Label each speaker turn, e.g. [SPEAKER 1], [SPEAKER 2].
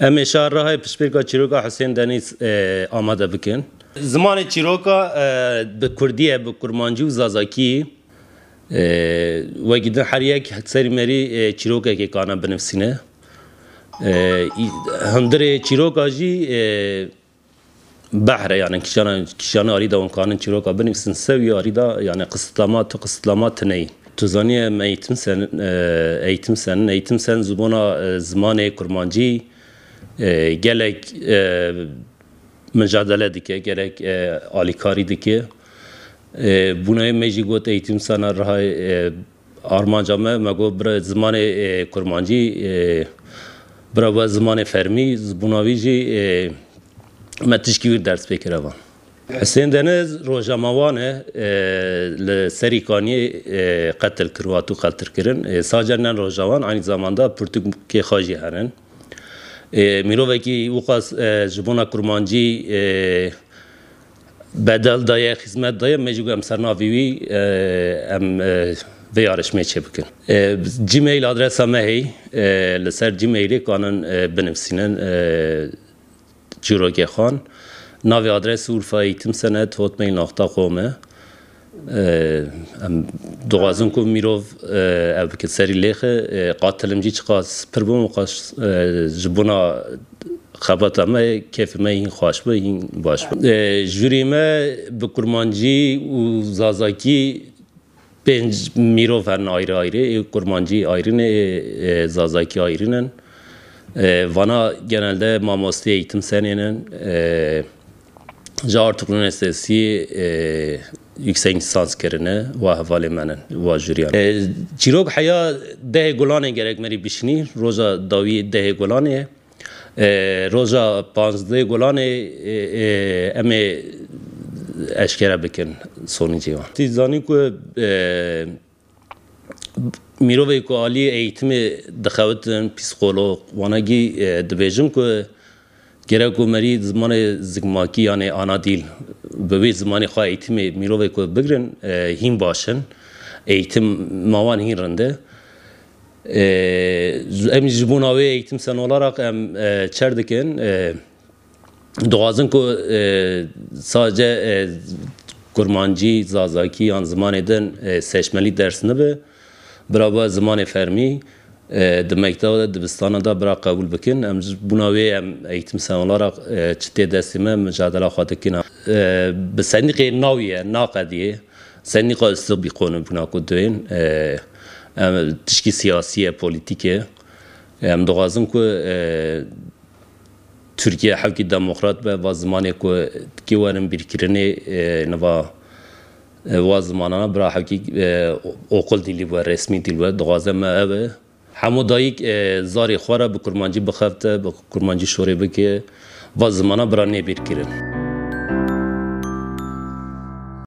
[SPEAKER 1] ام اشاره های پشپیرکا چیروکا حسین دنیز آماده بکن زمان چیروکا به کردیه به کرمانجی و زازاکی و گیدن هر یک سری مری چیروکا که کانا بنفسینه هندر چیروکا جی بحره یعنی کشان کشان آریدا و کانن چیروکا بنفسین سوی آریدا یعنی قسطلامات و قسطلامات نیه Tu zaniye em eğitim sen e, eğitim sen, eğitim sen zubona e, zimanê kurmancî e, gelek mücadele dike gerek alîkarî dike buna me jî got eğitim sana raha armanca me me got bir zimanê kurmancî bira ve zimanê fermî buna jî me tişkî wir ders pêkiravan. حسین دنیز روژاموانه لسری کانی قتل کرواتو قتل کرن ساجرنن روژاوان عنی زماندا پرتوکی خاجی هنن میروکی وقاس جبونا کرمانجی بدل دایه خدمت دایه مجوگ ام سرناوی وی ام ویارش می چه بکن جیمیل آدرس همه هی لسر جیمیلی کانن بنویسینن جوروگی خان Navi adresi Urfa'yı timsenet hotmail nokta kome. ام دوازن کو میرو اب که سری لیخ قاتلم جی چقا پربوم قاش جبونا خبات ما کیف ما این خوش به این باش جوری ما به کرمانجی و زازاکی پنج میرو ورن آیره آیره کرمانجی آیرین زازاکی آیرینن وانا genelde mamosti eğitim seninin e, جارت قرون سیاسی yüksek lisans kerine ve havali menen ve jüriyan. E, çirok haya dehe golane gerek meri bişini. Roza davi dehe golane. E, roza panzde golane e, e, eme eşkere bikin sonu civan. Tizani ku e, mirovê ku alî eğitimi dixewitin psîkolog wanagî dibêjim ku e, گرک و مری زمان زگماکی یعنی آنادیل به وی زمان خواه ایتیم میروه که بگرن هین باشن ایتیم ماوان هین رنده ام جبون آوه ایتیم سن olarak ام چر دکن دوازن که sadece kurmancı, zazaki, yani zaman eden seçmeli dersini be, beraber zaman fermi, ee, di mektab de dibistana da bira kabul bikin em buna wê em eğitim senalara çitê e, destê me mücadele xwe dikin ee, bi sendîqê navî ye naqediyê sendîqa îstibî qonum bûna ku duyên ee, em tişkî siyasî ye em dixwazim ku e, Türkiye hevkî demokrat be va zimanê ku dikê werin bîrkirinê e, niva wa zimanana bira hevkî okul dîlî ve resmi dîl ve dixwazem me همو دایک زاری خورا به کرمانجی بخفته به کرمانجی شوری بکه و زمانه برانه بیر کرن